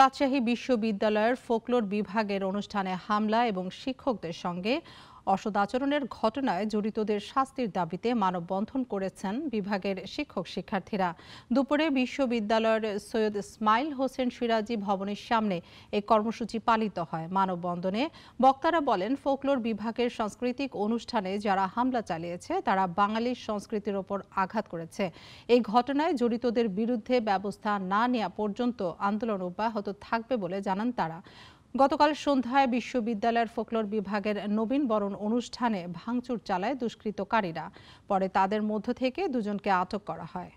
রাজশাহী বিশ্ববিদ্যালয়ের ফোকলোর বিভাগের অনুষ্ঠানে হামলা এবং শিক্ষকদের সঙ্গে অসদাচরণের ঘটনায় জড়িতদের শাস্তির দাবিতে মানববন্ধন করেছেন বিভাগের শিক্ষক শিক্ষার্থীরা দুপুরে বিশ্ববিদ্যালয়ের সৈয়দ ইসমাইল হোসেন সিরাজি ভবনের সামনে এই কর্মসূচি পালিত হয় মানববন্ধনে বক্তারা বলেন ফোকলোর বিভাগের সাংস্কৃতিক অনুষ্ঠানে যারা হামলা চালিয়েছে তারা বাঙালির সংস্কৃতির ওপর আঘাত করেছে এই ঘটনায় জড়িতদের বিরুদ্ধে ব্যবস্থা না নেওয়া পর্যন্ত আন্দোলন অব্যাহত থাকবে বলে জানান তারা গতকাল সন্ধ্যায় বিশ্ববিদ্যালয়ের ফোকলোর বিভাগের নবীন বরণ অনুষ্ঠানে ভাঙচুর চালায় দুষ্কৃতকারীরা পরে তাদের মধ্য থেকে দুজনকে আটক করা হয়